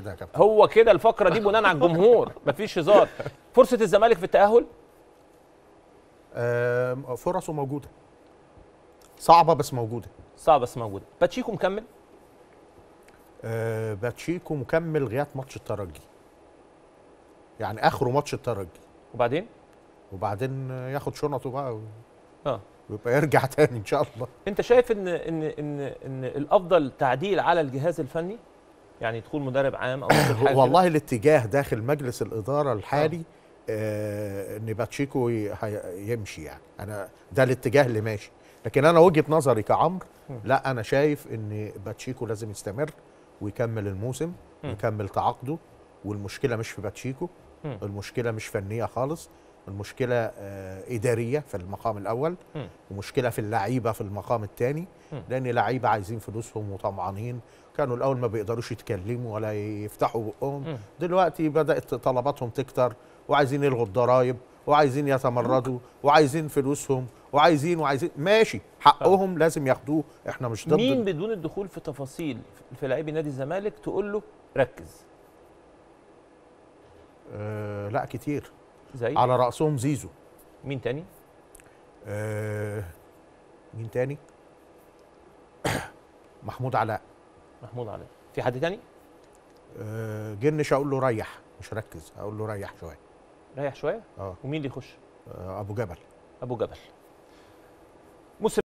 كده يا كابتن هو كده الفقره دي بناء على الجمهور مفيش هزار فرصه الزمالك في التاهل فرصه موجوده صعبه بس موجوده صعبه بس موجوده باتشيكو مكمل آه، باتشيكو مكمل غياب ماتش الترجي يعني اخره ماتش الترجي وبعدين وبعدين ياخد شنطه بقى و... اه ويبقى يرجع تاني ان شاء الله انت شايف ان ان ان, إن الافضل تعديل على الجهاز الفني يعني دخول مدرب عام او والله الاتجاه داخل مجلس الاداره الحالي آه, آه، ان باتشيكو يمشي يعني انا ده الاتجاه اللي ماشي لكن انا وجهه نظري كعمر لا انا شايف ان باتشيكو لازم يستمر ويكمل الموسم ويكمل تعاقده والمشكله مش في باتشيكو المشكله مش فنيه خالص المشكله آه، اداريه في المقام الاول ومشكله في اللعيبه في المقام الثاني لان لعيبه عايزين فلوسهم وطمعانين كانوا الاول ما بيقدروش يتكلموا ولا يفتحوا بقهم دلوقتي بدات طلباتهم تكتر وعايزين يلغوا الضرايب وعايزين يتمردوا وعايزين فلوسهم وعايزين وعايزين ماشي حقهم آه. لازم ياخدوه احنا مش ضد مين بدون الدخول في تفاصيل في لعيبي نادي الزمالك تقول له ركز أه لا كتير زي على راسهم زيزو مين تاني؟ آه مين تاني؟ محمود علاء محمود علاء في حد تاني؟ آه جنش اقول له ريح مش ركز اقول له ريح شويه ريح شويه؟ اه ومين اللي يخش؟ آه ابو جبل ابو جبل